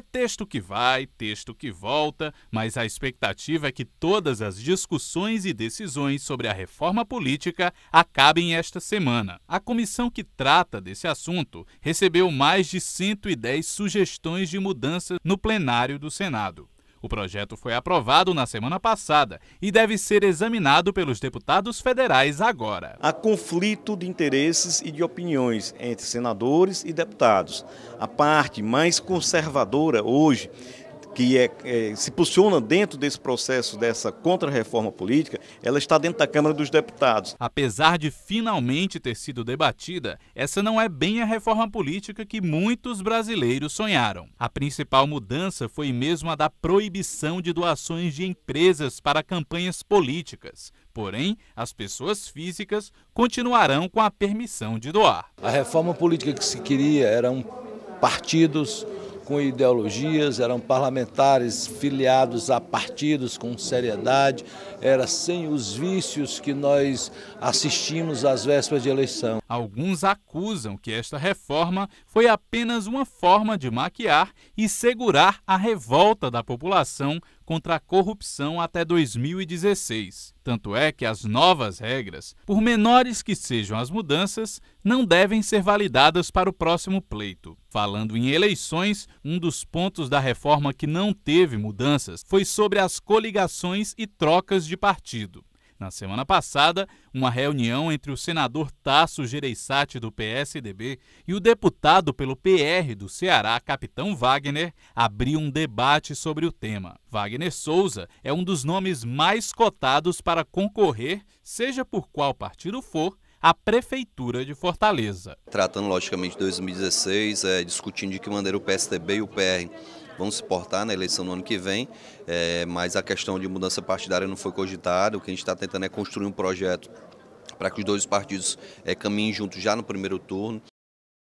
É texto que vai, texto que volta, mas a expectativa é que todas as discussões e decisões sobre a reforma política acabem esta semana. A comissão que trata desse assunto recebeu mais de 110 sugestões de mudanças no plenário do Senado. O projeto foi aprovado na semana passada e deve ser examinado pelos deputados federais agora. Há conflito de interesses e de opiniões entre senadores e deputados. A parte mais conservadora hoje que é, é, se posiciona dentro desse processo dessa contra-reforma política, ela está dentro da Câmara dos Deputados. Apesar de finalmente ter sido debatida, essa não é bem a reforma política que muitos brasileiros sonharam. A principal mudança foi mesmo a da proibição de doações de empresas para campanhas políticas. Porém, as pessoas físicas continuarão com a permissão de doar. A reforma política que se queria eram partidos com ideologias, eram parlamentares filiados a partidos com seriedade, era sem os vícios que nós assistimos às vésperas de eleição. Alguns acusam que esta reforma foi apenas uma forma de maquiar e segurar a revolta da população contra a corrupção até 2016. Tanto é que as novas regras, por menores que sejam as mudanças, não devem ser validadas para o próximo pleito. Falando em eleições, um dos pontos da reforma que não teve mudanças foi sobre as coligações e trocas de partido na semana passada, uma reunião entre o senador Tasso Gereissati do PSDB e o deputado pelo PR do Ceará, Capitão Wagner, abriu um debate sobre o tema. Wagner Souza é um dos nomes mais cotados para concorrer, seja por qual partido for, à Prefeitura de Fortaleza. Tratando, logicamente, de 2016, é, discutindo de que maneira o PSDB e o PR vão se portar na eleição no ano que vem, é, mas a questão de mudança partidária não foi cogitada. O que a gente está tentando é construir um projeto para que os dois partidos é, caminhem juntos já no primeiro turno.